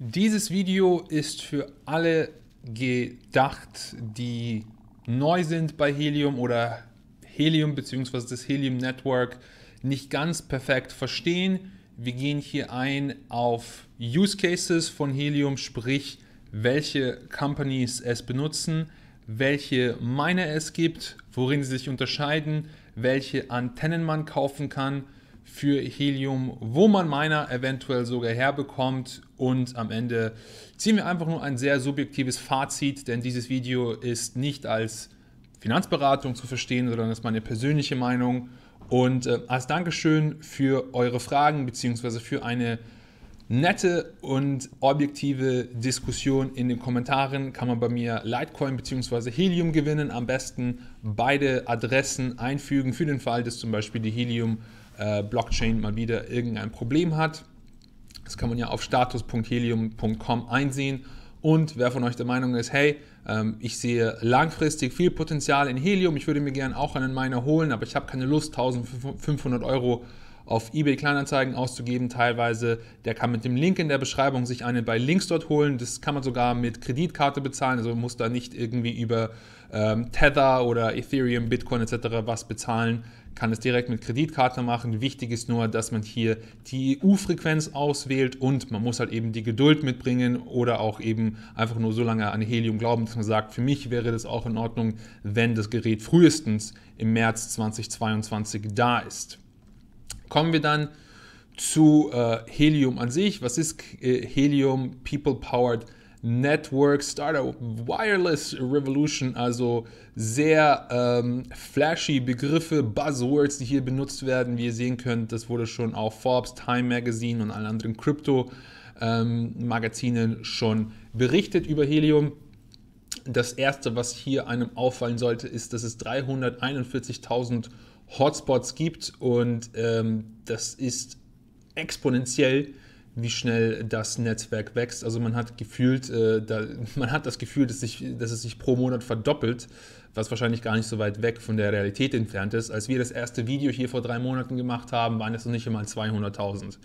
Dieses Video ist für alle gedacht, die neu sind bei Helium oder Helium bzw. das Helium Network nicht ganz perfekt verstehen. Wir gehen hier ein auf Use Cases von Helium, sprich welche Companies es benutzen, welche Miner es gibt, worin sie sich unterscheiden, welche Antennen man kaufen kann für Helium, wo man meiner eventuell sogar herbekommt. Und am Ende ziehen wir einfach nur ein sehr subjektives Fazit, denn dieses Video ist nicht als Finanzberatung zu verstehen, sondern ist meine persönliche Meinung. Und äh, als Dankeschön für eure Fragen bzw. für eine nette und objektive Diskussion in den Kommentaren kann man bei mir Litecoin bzw. Helium gewinnen. Am besten beide Adressen einfügen für den Fall, dass zum Beispiel die Helium äh, Blockchain mal wieder irgendein Problem hat. Das kann man ja auf status.helium.com einsehen. Und wer von euch der Meinung ist, hey, ähm, ich sehe langfristig viel Potenzial in Helium, ich würde mir gerne auch einen Miner holen, aber ich habe keine Lust, 1500 Euro auf eBay Kleinanzeigen auszugeben, teilweise. Der kann mit dem Link in der Beschreibung sich einen bei Links dort holen. Das kann man sogar mit Kreditkarte bezahlen, also muss da nicht irgendwie über ähm, Tether oder Ethereum, Bitcoin etc. was bezahlen, kann es direkt mit Kreditkarte machen. Wichtig ist nur, dass man hier die EU-Frequenz auswählt und man muss halt eben die Geduld mitbringen oder auch eben einfach nur so lange an Helium glauben, dass man sagt, für mich wäre das auch in Ordnung, wenn das Gerät frühestens im März 2022 da ist. Kommen wir dann zu äh, Helium an sich. Was ist äh, Helium People Powered Network Startup Wireless Revolution, also sehr ähm, flashy Begriffe, Buzzwords, die hier benutzt werden. Wie ihr sehen könnt, das wurde schon auf Forbes, Time Magazine und allen anderen Krypto-Magazinen ähm, schon berichtet über Helium. Das erste, was hier einem auffallen sollte, ist, dass es 341.000 Hotspots gibt und ähm, das ist exponentiell wie schnell das Netzwerk wächst. Also man hat gefühlt, äh, da, man hat das Gefühl, dass, sich, dass es sich pro Monat verdoppelt, was wahrscheinlich gar nicht so weit weg von der Realität entfernt ist. Als wir das erste Video hier vor drei Monaten gemacht haben, waren es noch nicht einmal 200.000.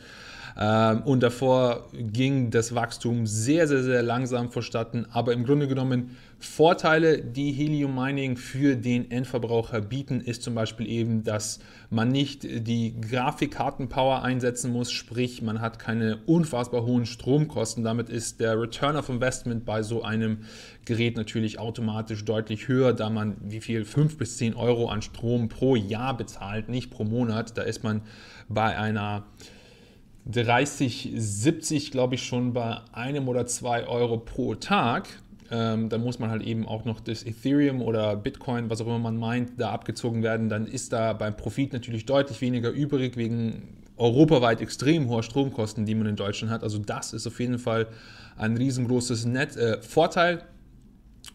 Ähm, und davor ging das Wachstum sehr, sehr, sehr langsam vorstatten. Aber im Grunde genommen Vorteile, die Helium Mining für den Endverbraucher bieten, ist zum Beispiel eben, dass man nicht die Grafikkartenpower einsetzen muss, sprich man hat keine unfassbar hohen Stromkosten. Damit ist der Return of Investment bei so einem Gerät natürlich automatisch deutlich höher, da man wie viel 5 bis 10 Euro an Strom pro Jahr bezahlt, nicht pro Monat. Da ist man bei einer 30, 70, glaube ich, schon bei einem oder zwei Euro pro Tag. Ähm, dann muss man halt eben auch noch das Ethereum oder Bitcoin, was auch immer man meint, da abgezogen werden. Dann ist da beim Profit natürlich deutlich weniger übrig wegen europaweit extrem hoher Stromkosten, die man in Deutschland hat. Also das ist auf jeden Fall ein riesengroßes Net äh, Vorteil.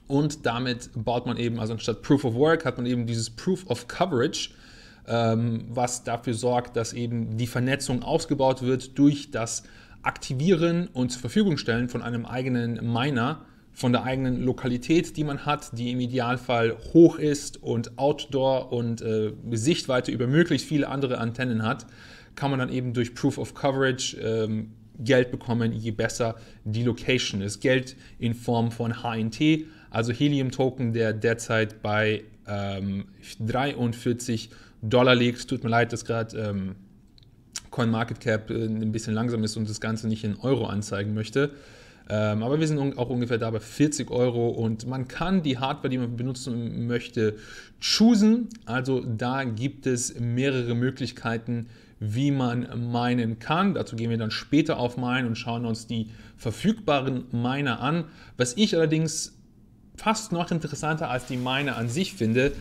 Und damit baut man eben, also anstatt Proof of Work hat man eben dieses Proof of Coverage ähm, was dafür sorgt, dass eben die Vernetzung ausgebaut wird durch das Aktivieren und zur Verfügung stellen von einem eigenen Miner, von der eigenen Lokalität, die man hat, die im Idealfall hoch ist und Outdoor und äh, Sichtweite über möglichst viele andere Antennen hat, kann man dann eben durch Proof of Coverage ähm, Geld bekommen, je besser die Location ist. Geld in Form von HNT, also Helium-Token, der derzeit bei ähm, 43 Dollar liegt. Tut mir leid, dass gerade ähm, CoinMarketCap äh, ein bisschen langsam ist und das Ganze nicht in Euro anzeigen möchte. Ähm, aber wir sind un auch ungefähr da bei 40 Euro und man kann die Hardware, die man benutzen möchte, choosen. Also da gibt es mehrere Möglichkeiten, wie man meinen kann. Dazu gehen wir dann später auf meinen und schauen uns die verfügbaren Miner an. Was ich allerdings fast noch interessanter als die Miner an sich finde,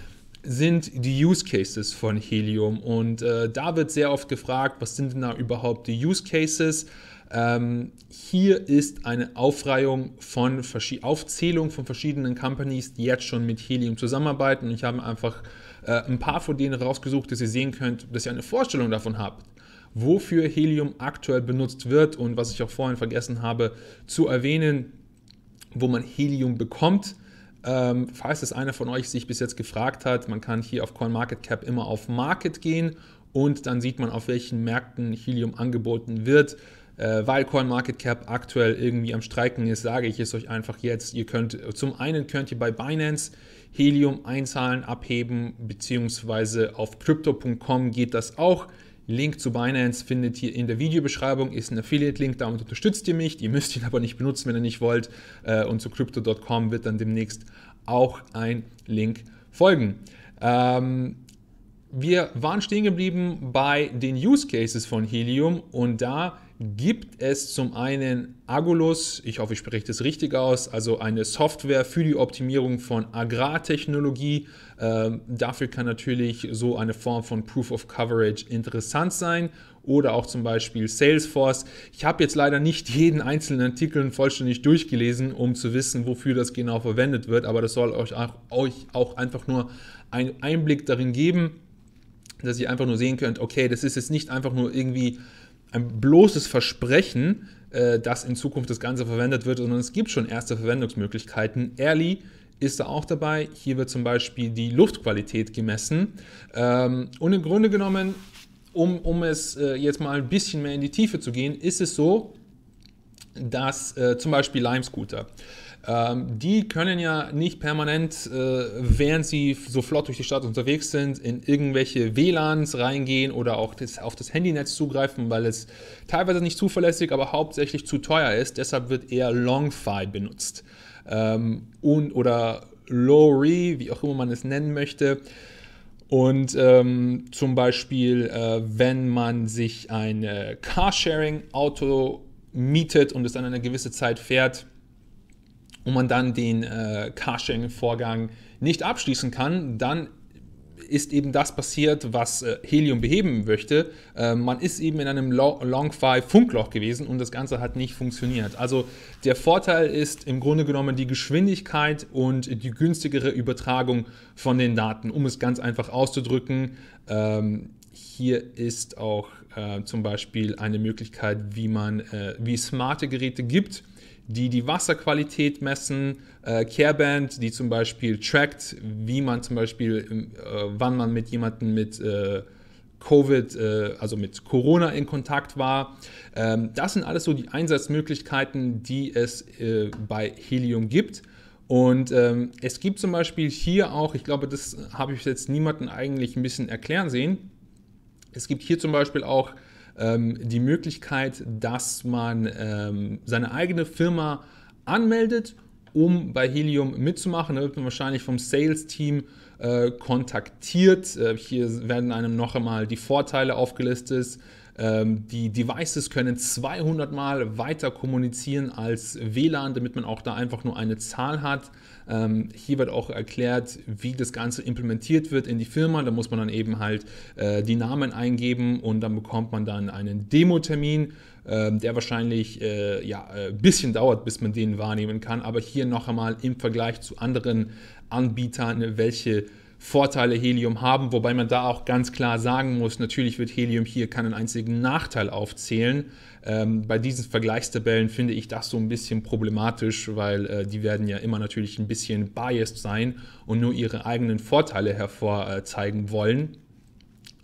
sind die Use Cases von Helium. Und äh, da wird sehr oft gefragt, was sind denn da überhaupt die Use Cases? Ähm, hier ist eine Aufreihung von Aufzählung von verschiedenen Companies, die jetzt schon mit Helium zusammenarbeiten. Und ich habe einfach äh, ein paar von denen rausgesucht, dass ihr sehen könnt, dass ihr eine Vorstellung davon habt, wofür Helium aktuell benutzt wird und was ich auch vorhin vergessen habe zu erwähnen, wo man Helium bekommt ähm, falls es einer von euch sich bis jetzt gefragt hat, man kann hier auf CoinMarketCap immer auf Market gehen und dann sieht man, auf welchen Märkten Helium angeboten wird. Äh, weil CoinMarketCap aktuell irgendwie am Streiken ist, sage ich es euch einfach jetzt. Ihr könnt zum einen könnt ihr bei Binance Helium einzahlen, abheben, beziehungsweise auf crypto.com geht das auch. Link zu Binance findet ihr in der Videobeschreibung, ist ein Affiliate-Link, damit unterstützt ihr mich. Ihr müsst ihn aber nicht benutzen, wenn ihr nicht wollt. Äh, und zu crypto.com wird dann demnächst auch ein Link folgen. Ähm, wir waren stehen geblieben bei den Use Cases von Helium und da gibt es zum einen Agulus, ich hoffe, ich spreche das richtig aus, also eine Software für die Optimierung von Agrartechnologie. Ähm, dafür kann natürlich so eine Form von Proof of Coverage interessant sein oder auch zum Beispiel Salesforce. Ich habe jetzt leider nicht jeden einzelnen Artikel vollständig durchgelesen, um zu wissen, wofür das genau verwendet wird, aber das soll euch auch, euch auch einfach nur einen Einblick darin geben, dass ihr einfach nur sehen könnt, okay, das ist jetzt nicht einfach nur irgendwie ein bloßes Versprechen, äh, dass in Zukunft das Ganze verwendet wird, sondern es gibt schon erste Verwendungsmöglichkeiten. Early ist da auch dabei. Hier wird zum Beispiel die Luftqualität gemessen. Ähm, und im Grunde genommen, um, um es äh, jetzt mal ein bisschen mehr in die Tiefe zu gehen, ist es so, dass äh, zum Beispiel Lime Scooter. Ähm, die können ja nicht permanent, äh, während sie so flott durch die Stadt unterwegs sind, in irgendwelche WLANs reingehen oder auch das, auf das Handynetz zugreifen, weil es teilweise nicht zuverlässig, aber hauptsächlich zu teuer ist. Deshalb wird eher Longfi benutzt. Ähm, und, oder Lowry, wie auch immer man es nennen möchte. Und ähm, zum Beispiel, äh, wenn man sich ein äh, Carsharing-Auto mietet und es dann eine gewisse Zeit fährt, und man dann den äh, Carsharing-Vorgang nicht abschließen kann, dann ist eben das passiert, was äh, Helium beheben möchte. Äh, man ist eben in einem Lo Longfly-Funkloch gewesen und das Ganze hat nicht funktioniert. Also der Vorteil ist im Grunde genommen die Geschwindigkeit und die günstigere Übertragung von den Daten, um es ganz einfach auszudrücken. Ähm, hier ist auch äh, zum Beispiel eine Möglichkeit, wie man, äh, wie es smarte Geräte gibt die die Wasserqualität messen, äh, Careband, die zum Beispiel trackt, wie man zum Beispiel, ähm, äh, wann man mit jemandem mit äh, Covid, äh, also mit Corona in Kontakt war. Ähm, das sind alles so die Einsatzmöglichkeiten, die es äh, bei Helium gibt. Und ähm, es gibt zum Beispiel hier auch, ich glaube, das habe ich jetzt niemanden eigentlich ein bisschen erklären sehen. Es gibt hier zum Beispiel auch ähm, die Möglichkeit, dass man ähm, seine eigene Firma anmeldet, um bei Helium mitzumachen. Da wird man wahrscheinlich vom Sales-Team äh, kontaktiert. Äh, hier werden einem noch einmal die Vorteile aufgelistet. Ähm, die Devices können 200 Mal weiter kommunizieren als WLAN, damit man auch da einfach nur eine Zahl hat. Ähm, hier wird auch erklärt, wie das Ganze implementiert wird in die Firma. Da muss man dann eben halt äh, die Namen eingeben und dann bekommt man dann einen Demo-Termin ähm, der wahrscheinlich äh, ja, ein äh, bisschen dauert, bis man den wahrnehmen kann. Aber hier noch einmal im Vergleich zu anderen Anbietern, welche Vorteile Helium haben, wobei man da auch ganz klar sagen muss, natürlich wird Helium hier keinen einzigen Nachteil aufzählen. Ähm, bei diesen Vergleichstabellen finde ich das so ein bisschen problematisch, weil äh, die werden ja immer natürlich ein bisschen biased sein und nur ihre eigenen Vorteile hervorzeigen äh, wollen.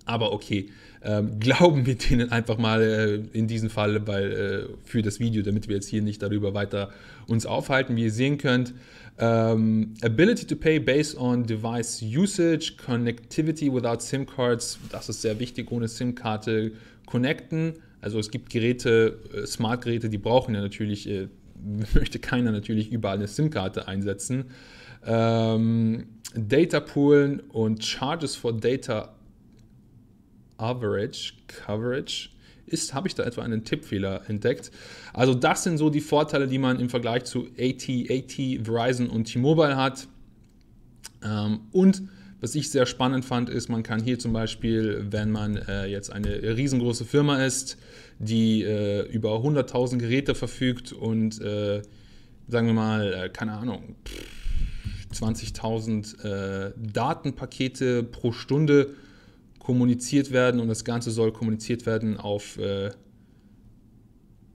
Aber okay, ähm, glauben wir denen einfach mal äh, in diesem Fall weil, äh, für das Video, damit wir jetzt hier nicht darüber weiter uns aufhalten. Wie ihr sehen könnt, um, ability to pay based on device usage, connectivity without SIM cards, das ist sehr wichtig, ohne SIM-Karte connecten. Also es gibt Geräte, äh, Smart-Geräte, die brauchen ja natürlich, äh, möchte keiner natürlich überall eine SIM-Karte einsetzen. Um, Data poolen und Charges for Data Average, Coverage ist, habe ich da etwa einen Tippfehler entdeckt? Also das sind so die Vorteile, die man im Vergleich zu AT, Verizon und T-Mobile hat. Ähm, und was ich sehr spannend fand, ist, man kann hier zum Beispiel, wenn man äh, jetzt eine riesengroße Firma ist, die äh, über 100.000 Geräte verfügt und äh, sagen wir mal, äh, keine Ahnung, 20.000 äh, Datenpakete pro Stunde kommuniziert werden und das Ganze soll kommuniziert werden auf äh,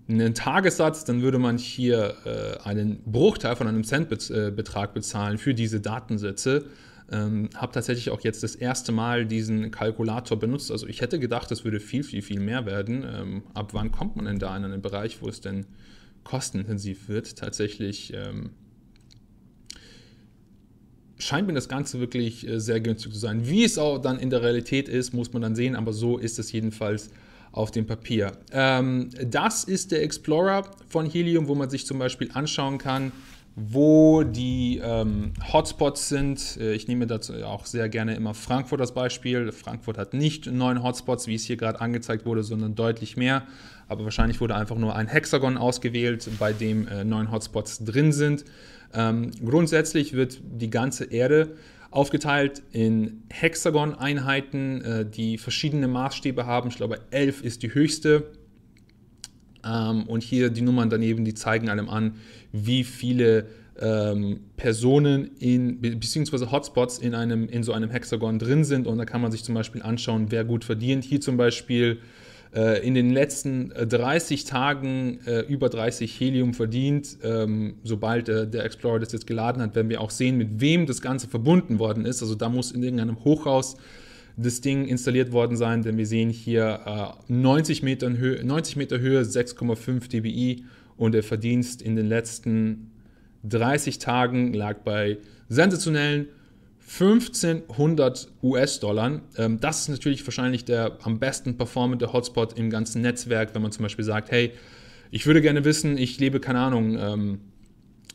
einen Tagessatz, dann würde man hier äh, einen Bruchteil von einem Centbetrag äh, bezahlen für diese Datensätze. Ähm, habe tatsächlich auch jetzt das erste Mal diesen Kalkulator benutzt. Also ich hätte gedacht, das würde viel, viel, viel mehr werden. Ähm, ab wann kommt man denn da in einen Bereich, wo es denn kostenintensiv wird? Tatsächlich ähm, scheint mir das Ganze wirklich äh, sehr günstig zu sein. Wie es auch dann in der Realität ist, muss man dann sehen, aber so ist es jedenfalls auf dem Papier. Ähm, das ist der Explorer von Helium, wo man sich zum Beispiel anschauen kann, wo die ähm, Hotspots sind. Äh, ich nehme dazu auch sehr gerne immer Frankfurt als Beispiel. Frankfurt hat nicht neun Hotspots, wie es hier gerade angezeigt wurde, sondern deutlich mehr. Aber wahrscheinlich wurde einfach nur ein Hexagon ausgewählt, bei dem äh, neun Hotspots drin sind. Ähm, grundsätzlich wird die ganze Erde aufgeteilt in Hexagon-Einheiten, äh, die verschiedene Maßstäbe haben. Ich glaube, 11 ist die höchste. Ähm, und hier die Nummern daneben, die zeigen einem an, wie viele ähm, Personen in, beziehungsweise Hotspots in, einem, in so einem Hexagon drin sind. Und da kann man sich zum Beispiel anschauen, wer gut verdient. Hier zum Beispiel äh, in den letzten 30 äh, Tagen äh, über 30 Helium verdient. Ähm, sobald der Explorer das jetzt geladen hat, werden wir auch sehen, mit wem das Ganze verbunden worden ist. Also da muss in irgendeinem Hochhaus das Ding installiert worden sein, denn wir sehen hier 90, Metern Höhe, 90 Meter Höhe, 6,5 dBi und der Verdienst in den letzten 30 Tagen lag bei sensationellen 1500 US-Dollar. Ähm, das ist natürlich wahrscheinlich der am besten performende Hotspot im ganzen Netzwerk, wenn man zum Beispiel sagt, hey, ich würde gerne wissen, ich lebe, keine Ahnung, ähm,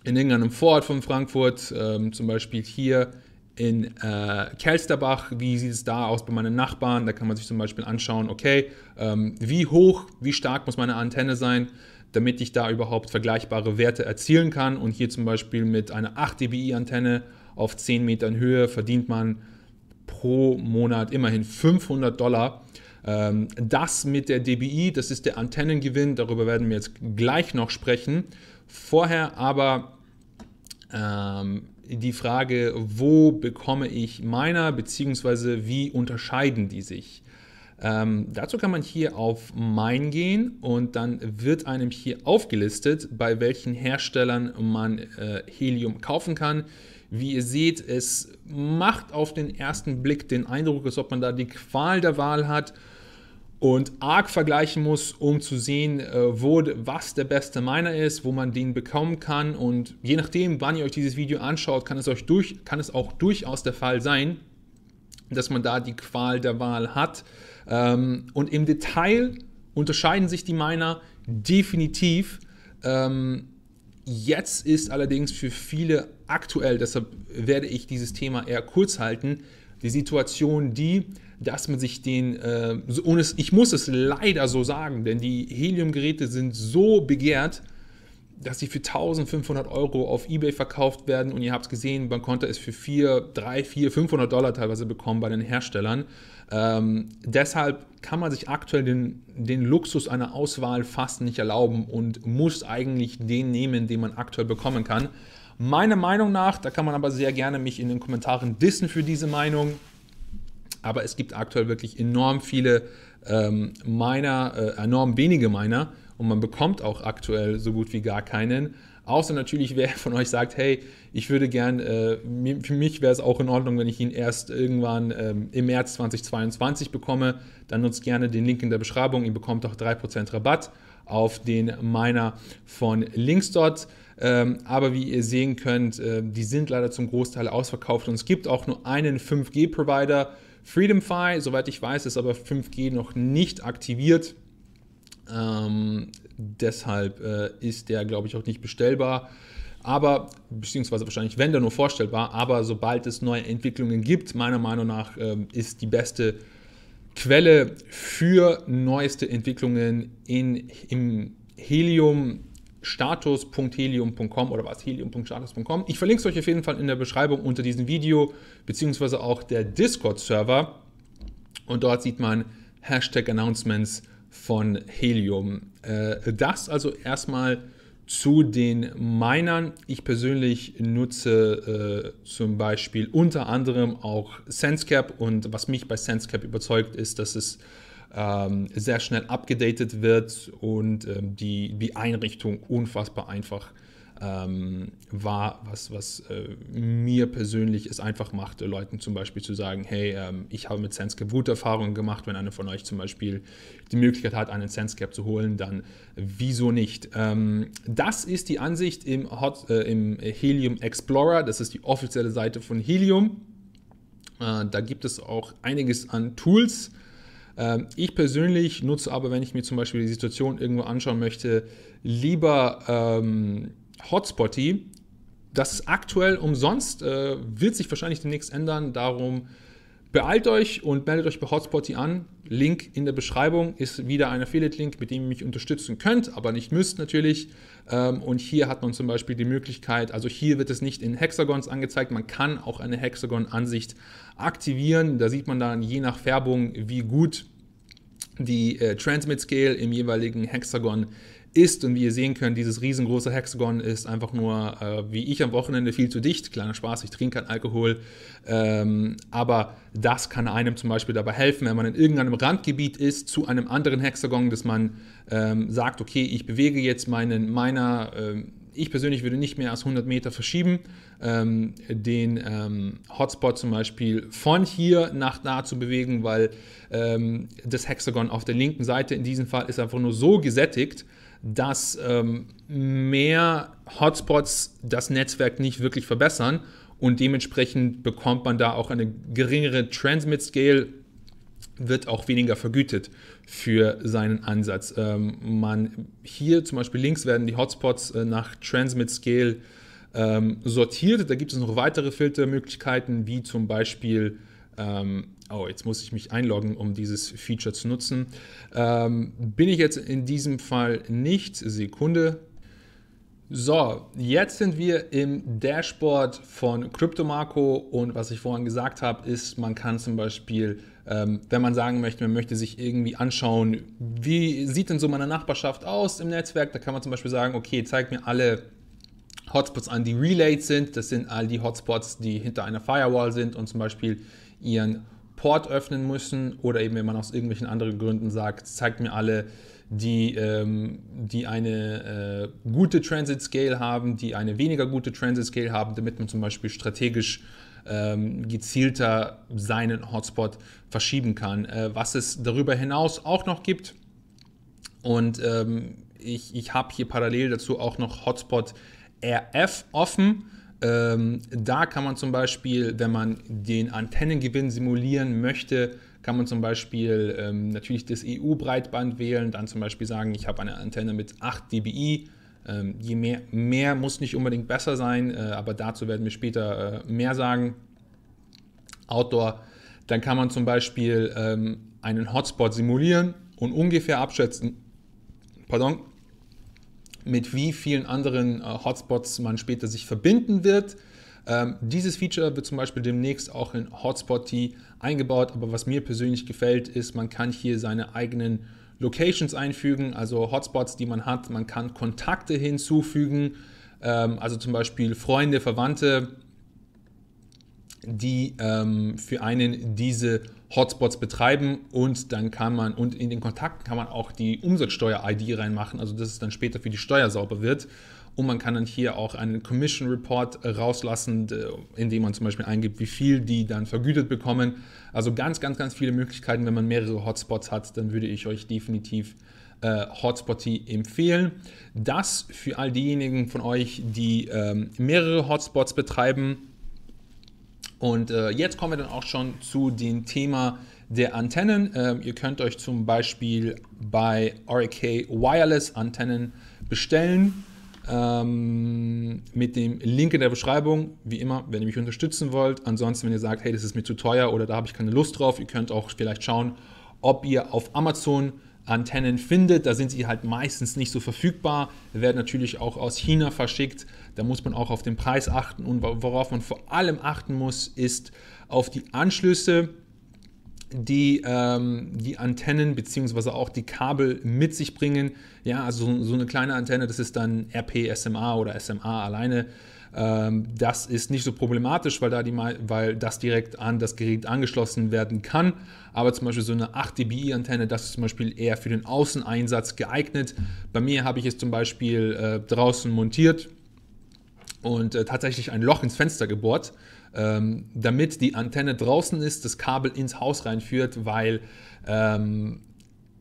in irgendeinem Vorort von Frankfurt, ähm, zum Beispiel hier in äh, Kelsterbach, wie sieht es da aus bei meinen Nachbarn? Da kann man sich zum Beispiel anschauen, okay, wie hoch, wie stark muss meine Antenne sein, damit ich da überhaupt vergleichbare Werte erzielen kann und hier zum Beispiel mit einer 8 dBi-Antenne auf 10 Metern Höhe verdient man pro Monat immerhin 500 Dollar. Ähm, das mit der DBI, das ist der Antennengewinn, darüber werden wir jetzt gleich noch sprechen. Vorher aber ähm, die Frage, wo bekomme ich meiner, beziehungsweise wie unterscheiden die sich? Ähm, dazu kann man hier auf Mein gehen und dann wird einem hier aufgelistet, bei welchen Herstellern man äh, Helium kaufen kann. Wie ihr seht, es macht auf den ersten Blick den Eindruck, als ob man da die Qual der Wahl hat und arg vergleichen muss, um zu sehen, äh, wo, was der beste Miner ist, wo man den bekommen kann. Und je nachdem, wann ihr euch dieses Video anschaut, kann es, euch durch, kann es auch durchaus der Fall sein, dass man da die Qual der Wahl hat. Ähm, und im Detail unterscheiden sich die Miner definitiv. Ähm, Jetzt ist allerdings für viele aktuell, deshalb werde ich dieses Thema eher kurz halten, die Situation die, dass man sich den, äh, ohne es, ich muss es leider so sagen, denn die Helium-Geräte sind so begehrt, dass sie für 1500 Euro auf Ebay verkauft werden und ihr habt es gesehen, man konnte es für 4, 3, 4, 500 Dollar teilweise bekommen bei den Herstellern. Ähm, deshalb kann man sich aktuell den, den Luxus einer Auswahl fast nicht erlauben und muss eigentlich den nehmen, den man aktuell bekommen kann. Meiner Meinung nach, da kann man aber sehr gerne mich in den Kommentaren dissen für diese Meinung, aber es gibt aktuell wirklich enorm viele ähm, Miner, äh, enorm wenige Miner, und man bekommt auch aktuell so gut wie gar keinen. Außer natürlich, wer von euch sagt, hey, ich würde gern, äh, für mich wäre es auch in Ordnung, wenn ich ihn erst irgendwann ähm, im März 2022 bekomme, dann nutzt gerne den Link in der Beschreibung. Ihr bekommt auch 3% Rabatt auf den Miner von Linksdot. Ähm, aber wie ihr sehen könnt, äh, die sind leider zum Großteil ausverkauft und es gibt auch nur einen 5G-Provider. FreedomFi, soweit ich weiß, ist aber 5G noch nicht aktiviert. Ähm, deshalb äh, ist der, glaube ich, auch nicht bestellbar. Aber, beziehungsweise wahrscheinlich, wenn der nur vorstellbar, aber sobald es neue Entwicklungen gibt, meiner Meinung nach ähm, ist die beste Quelle für neueste Entwicklungen in, im Helium status.helium.com oder was helium.status.com. Ich verlinke es euch auf jeden Fall in der Beschreibung unter diesem Video, beziehungsweise auch der Discord-Server. Und dort sieht man Hashtag Announcements von Helium. Äh, das also erstmal zu den Minern. Ich persönlich nutze äh, zum Beispiel unter anderem auch SenseCap und was mich bei SenseCap überzeugt ist, dass es ähm, sehr schnell abgedatet wird und ähm, die, die Einrichtung unfassbar einfach ist ähm, war, was, was äh, mir persönlich es einfach machte, Leuten zum Beispiel zu sagen, hey, ähm, ich habe mit Sensecap gute Erfahrungen gemacht, wenn einer von euch zum Beispiel die Möglichkeit hat, einen Sensecap zu holen, dann wieso nicht? Ähm, das ist die Ansicht im, Hot, äh, im Helium Explorer, das ist die offizielle Seite von Helium. Äh, da gibt es auch einiges an Tools, ähm, ich persönlich nutze aber, wenn ich mir zum Beispiel die Situation irgendwo anschauen möchte, lieber ähm, Hotspotty. Das ist aktuell umsonst, äh, wird sich wahrscheinlich demnächst ändern. Darum beeilt euch und meldet euch bei Hotspotty an. Link in der Beschreibung ist wieder ein Affiliate-Link, mit dem ihr mich unterstützen könnt, aber nicht müsst natürlich. Ähm, und hier hat man zum Beispiel die Möglichkeit, also hier wird es nicht in Hexagons angezeigt, man kann auch eine Hexagon-Ansicht aktivieren. Da sieht man dann je nach Färbung, wie gut die äh, Transmit Scale im jeweiligen Hexagon ist ist. Und wie ihr sehen könnt, dieses riesengroße Hexagon ist einfach nur, äh, wie ich am Wochenende, viel zu dicht. Kleiner Spaß, ich trinke keinen Alkohol. Ähm, aber das kann einem zum Beispiel dabei helfen, wenn man in irgendeinem Randgebiet ist zu einem anderen Hexagon, dass man ähm, sagt, okay, ich bewege jetzt meinen, meiner, äh, ich persönlich würde nicht mehr als 100 Meter verschieben, ähm, den ähm, Hotspot zum Beispiel von hier nach da zu bewegen, weil ähm, das Hexagon auf der linken Seite in diesem Fall ist einfach nur so gesättigt, dass ähm, mehr Hotspots das Netzwerk nicht wirklich verbessern und dementsprechend bekommt man da auch eine geringere Transmit Scale, wird auch weniger vergütet für seinen Ansatz. Ähm, man hier zum Beispiel links werden die Hotspots äh, nach Transmit Scale ähm, sortiert. Da gibt es noch weitere Filtermöglichkeiten, wie zum Beispiel ähm, oh, jetzt muss ich mich einloggen, um dieses Feature zu nutzen. Ähm, bin ich jetzt in diesem Fall nicht. Sekunde. So, jetzt sind wir im Dashboard von Cryptomarco und was ich vorhin gesagt habe, ist, man kann zum Beispiel, ähm, wenn man sagen möchte, man möchte sich irgendwie anschauen, wie sieht denn so meine Nachbarschaft aus im Netzwerk, da kann man zum Beispiel sagen, okay, zeigt mir alle Hotspots an, die relayed sind. Das sind all die Hotspots, die hinter einer Firewall sind und zum Beispiel ihren Port öffnen müssen oder eben wenn man aus irgendwelchen anderen Gründen sagt, zeigt mir alle, die, ähm, die eine äh, gute Transit Scale haben, die eine weniger gute Transit Scale haben, damit man zum Beispiel strategisch ähm, gezielter seinen Hotspot verschieben kann. Äh, was es darüber hinaus auch noch gibt, und ähm, ich, ich habe hier parallel dazu auch noch Hotspot RF offen ähm, da kann man zum Beispiel, wenn man den Antennengewinn simulieren möchte, kann man zum Beispiel ähm, natürlich das EU-Breitband wählen, dann zum Beispiel sagen, ich habe eine Antenne mit 8 dBi. Ähm, je mehr, mehr muss nicht unbedingt besser sein, äh, aber dazu werden wir später äh, mehr sagen. Outdoor, dann kann man zum Beispiel ähm, einen Hotspot simulieren und ungefähr abschätzen, pardon, mit wie vielen anderen äh, Hotspots man später sich verbinden wird. Ähm, dieses Feature wird zum Beispiel demnächst auch in Hotspot-T eingebaut, aber was mir persönlich gefällt, ist, man kann hier seine eigenen Locations einfügen, also Hotspots, die man hat. Man kann Kontakte hinzufügen, ähm, also zum Beispiel Freunde, Verwandte, die ähm, für einen diese Hotspots betreiben und dann kann man, und in den Kontakten kann man auch die Umsatzsteuer-ID reinmachen, also dass es dann später für die Steuer sauber wird. Und man kann dann hier auch einen Commission Report äh, rauslassen, indem man zum Beispiel eingibt, wie viel die dann vergütet bekommen. Also ganz, ganz, ganz viele Möglichkeiten. Wenn man mehrere Hotspots hat, dann würde ich euch definitiv äh, Hotspotty empfehlen. Das für all diejenigen von euch, die ähm, mehrere Hotspots betreiben und äh, jetzt kommen wir dann auch schon zu dem Thema der Antennen. Ähm, ihr könnt euch zum Beispiel bei RK Wireless Antennen bestellen. Ähm, mit dem Link in der Beschreibung, wie immer, wenn ihr mich unterstützen wollt. Ansonsten, wenn ihr sagt, hey, das ist mir zu teuer oder da habe ich keine Lust drauf, ihr könnt auch vielleicht schauen, ob ihr auf Amazon Antennen findet. Da sind sie halt meistens nicht so verfügbar, werden natürlich auch aus China verschickt da muss man auch auf den Preis achten und worauf man vor allem achten muss, ist auf die Anschlüsse, die ähm, die Antennen bzw. auch die Kabel mit sich bringen. Ja, also so eine kleine Antenne, das ist dann RP, SMA oder SMA alleine. Ähm, das ist nicht so problematisch, weil, da die, weil das direkt an das Gerät angeschlossen werden kann. Aber zum Beispiel so eine 8 dBi-Antenne, das ist zum Beispiel eher für den Außeneinsatz geeignet. Bei mir habe ich es zum Beispiel äh, draußen montiert und äh, tatsächlich ein Loch ins Fenster gebohrt, ähm, damit die Antenne draußen ist, das Kabel ins Haus reinführt, weil ähm,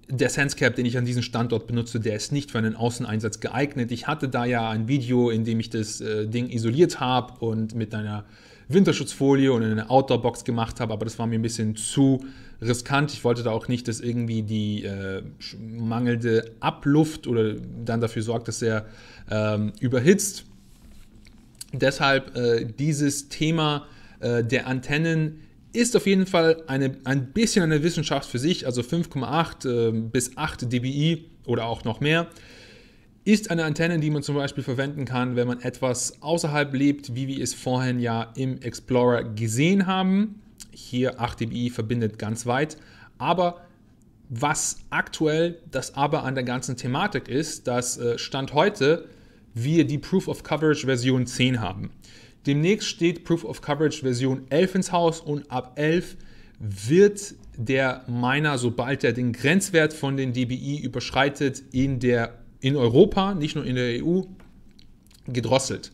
der Sensecap, den ich an diesem Standort benutze, der ist nicht für einen Außeneinsatz geeignet. Ich hatte da ja ein Video, in dem ich das äh, Ding isoliert habe und mit einer Winterschutzfolie und eine Outdoor-Box gemacht habe, aber das war mir ein bisschen zu riskant. Ich wollte da auch nicht, dass irgendwie die äh, mangelnde Abluft oder dann dafür sorgt, dass er ähm, überhitzt. Deshalb äh, dieses Thema äh, der Antennen ist auf jeden Fall eine, ein bisschen eine Wissenschaft für sich, also 5,8 äh, bis 8 dBi oder auch noch mehr, ist eine Antenne, die man zum Beispiel verwenden kann, wenn man etwas außerhalb lebt, wie wir es vorhin ja im Explorer gesehen haben. Hier 8 dBi verbindet ganz weit, aber was aktuell das aber an der ganzen Thematik ist, dass äh, Stand heute wir die Proof of Coverage Version 10 haben. Demnächst steht Proof of Coverage Version 11 ins Haus und ab 11 wird der Miner, sobald er den Grenzwert von den DBI überschreitet, in, der, in Europa, nicht nur in der EU, gedrosselt.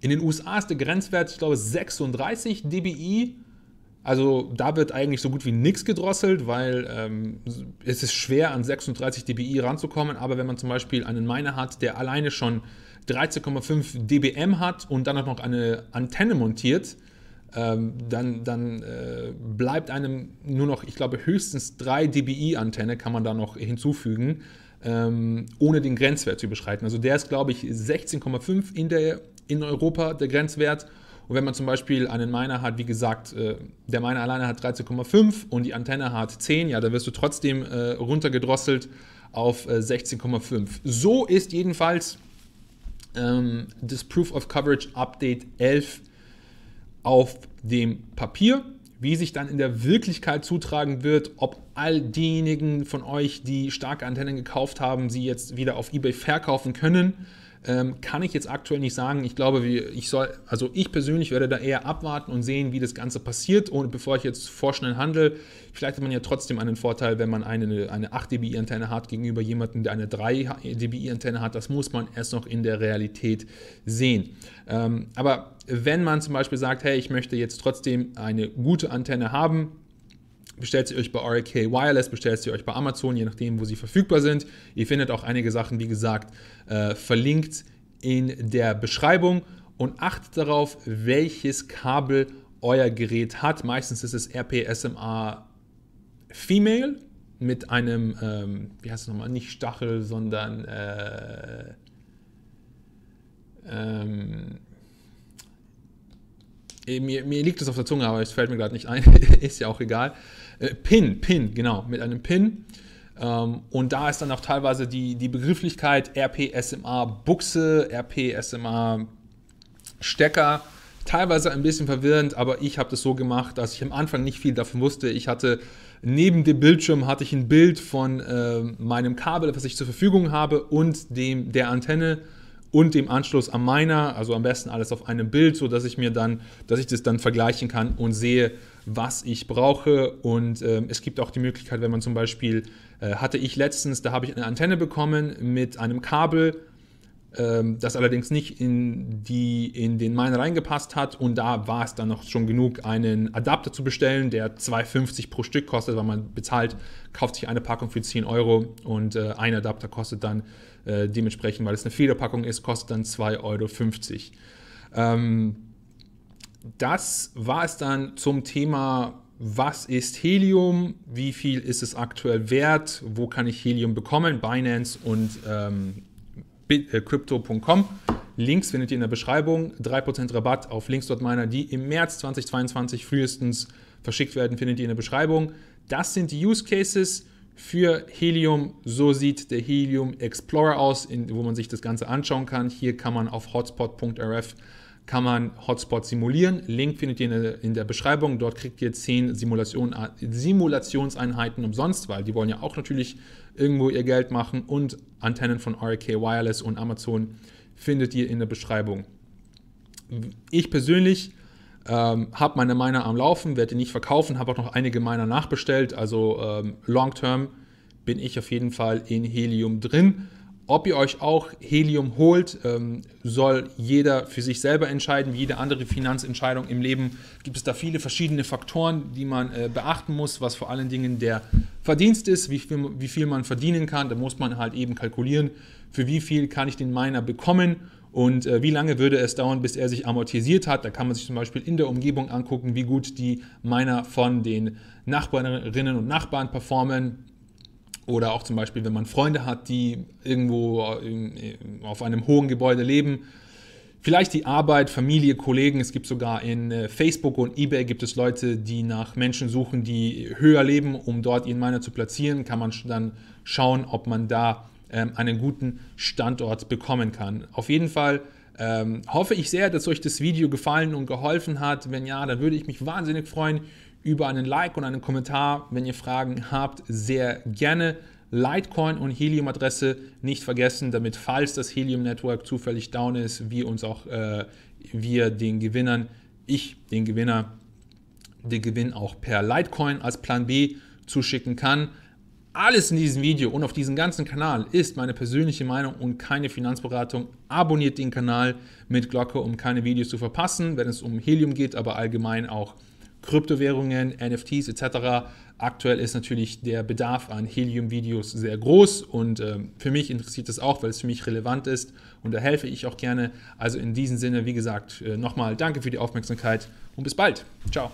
In den USA ist der Grenzwert, ich glaube, 36 dBi. Also da wird eigentlich so gut wie nichts gedrosselt, weil ähm, es ist schwer an 36 dBi ranzukommen. Aber wenn man zum Beispiel einen Miner hat, der alleine schon 13,5 dBm hat und dann auch noch eine Antenne montiert, ähm, dann, dann äh, bleibt einem nur noch, ich glaube, höchstens 3 dBi Antenne kann man da noch hinzufügen, ähm, ohne den Grenzwert zu überschreiten. Also der ist, glaube ich, 16,5 in, in Europa, der Grenzwert. Und wenn man zum Beispiel einen Miner hat, wie gesagt, äh, der Miner alleine hat 13,5 und die Antenne hat 10, ja, dann wirst du trotzdem äh, runtergedrosselt auf 16,5. So ist jedenfalls ähm, das Proof of Coverage Update 11 auf dem Papier. Wie sich dann in der Wirklichkeit zutragen wird, ob all diejenigen von euch, die starke Antennen gekauft haben, sie jetzt wieder auf eBay verkaufen können ähm, kann ich jetzt aktuell nicht sagen. Ich glaube, wie, ich soll, also ich persönlich werde da eher abwarten und sehen, wie das Ganze passiert. Und bevor ich jetzt vorschnell handle, vielleicht hat man ja trotzdem einen Vorteil, wenn man eine, eine 8 dBi-Antenne hat gegenüber jemandem, der eine 3 dBi-Antenne hat. Das muss man erst noch in der Realität sehen. Ähm, aber wenn man zum Beispiel sagt, hey, ich möchte jetzt trotzdem eine gute Antenne haben, Bestellt sie euch bei RK Wireless, bestellt sie euch bei Amazon, je nachdem, wo sie verfügbar sind. Ihr findet auch einige Sachen, wie gesagt, äh, verlinkt in der Beschreibung und achtet darauf, welches Kabel euer Gerät hat. Meistens ist es RPSMA Female mit einem, ähm, wie heißt es nochmal, nicht Stachel, sondern äh, ähm, äh, mir, mir liegt es auf der Zunge, aber es fällt mir gerade nicht ein, ist ja auch egal. Äh, Pin, Pin, genau, mit einem Pin. Ähm, und da ist dann auch teilweise die, die Begrifflichkeit rpsma buchse rpsma stecker teilweise ein bisschen verwirrend, aber ich habe das so gemacht, dass ich am Anfang nicht viel davon wusste. Ich hatte neben dem Bildschirm hatte ich ein Bild von äh, meinem Kabel, was ich zur Verfügung habe und dem der Antenne und dem Anschluss am Miner, also am besten alles auf einem Bild, so dass ich mir dann, dass ich das dann vergleichen kann und sehe, was ich brauche. Und ähm, es gibt auch die Möglichkeit, wenn man zum Beispiel, äh, hatte ich letztens, da habe ich eine Antenne bekommen mit einem Kabel ähm, das allerdings nicht in, die, in den Miner reingepasst hat und da war es dann noch schon genug, einen Adapter zu bestellen, der 2,50 pro Stück kostet, weil man bezahlt, kauft sich eine Packung für 10 Euro und äh, ein Adapter kostet dann äh, dementsprechend, weil es eine Federpackung ist, kostet dann 2,50 Euro. Ähm, das war es dann zum Thema, was ist Helium, wie viel ist es aktuell wert, wo kann ich Helium bekommen, Binance und ähm, äh, crypto.com. Links findet ihr in der Beschreibung. 3% Rabatt auf Links.miner, die im März 2022 frühestens verschickt werden, findet ihr in der Beschreibung. Das sind die Use Cases für Helium. So sieht der Helium Explorer aus, in, wo man sich das Ganze anschauen kann. Hier kann man auf hotspot.rf kann man Hotspot simulieren. Link findet ihr in der, Beschreibung. Dort kriegt ihr 10 Simulation, Simulationseinheiten umsonst, weil die wollen ja auch natürlich irgendwo ihr Geld machen und Antennen von RK Wireless und Amazon findet ihr in der Beschreibung. Ich persönlich ähm, habe meine Miner am Laufen, werde die nicht verkaufen, habe auch noch einige Miner nachbestellt, also ähm, long term bin ich auf jeden Fall in Helium drin. Ob ihr euch auch Helium holt, ähm, soll jeder für sich selber entscheiden, wie jede andere Finanzentscheidung im Leben. Gibt es da viele verschiedene Faktoren, die man äh, beachten muss, was vor allen Dingen der Verdienst ist, wie viel, wie viel man verdienen kann. Da muss man halt eben kalkulieren, für wie viel kann ich den Miner bekommen und äh, wie lange würde es dauern, bis er sich amortisiert hat. Da kann man sich zum Beispiel in der Umgebung angucken, wie gut die Miner von den Nachbarinnen und Nachbarn performen oder auch zum Beispiel, wenn man Freunde hat, die irgendwo auf einem hohen Gebäude leben. Vielleicht die Arbeit, Familie, Kollegen. Es gibt sogar in äh, Facebook und eBay gibt es Leute, die nach Menschen suchen, die höher leben, um dort ihren Miner zu platzieren. Kann man dann schauen, ob man da ähm, einen guten Standort bekommen kann. Auf jeden Fall ähm, hoffe ich sehr, dass euch das Video gefallen und geholfen hat. Wenn ja, dann würde ich mich wahnsinnig freuen über einen Like und einen Kommentar, wenn ihr Fragen habt, sehr gerne. Litecoin und Helium-Adresse nicht vergessen, damit falls das Helium-Network zufällig down ist, wir uns auch, äh, wir den Gewinnern, ich den Gewinner, den Gewinn auch per Litecoin als Plan B zuschicken kann. Alles in diesem Video und auf diesem ganzen Kanal ist meine persönliche Meinung und keine Finanzberatung. Abonniert den Kanal mit Glocke, um keine Videos zu verpassen, wenn es um Helium geht, aber allgemein auch um Kryptowährungen, NFTs etc. Aktuell ist natürlich der Bedarf an Helium-Videos sehr groß und äh, für mich interessiert das auch, weil es für mich relevant ist und da helfe ich auch gerne. Also in diesem Sinne, wie gesagt, äh, nochmal danke für die Aufmerksamkeit und bis bald. Ciao.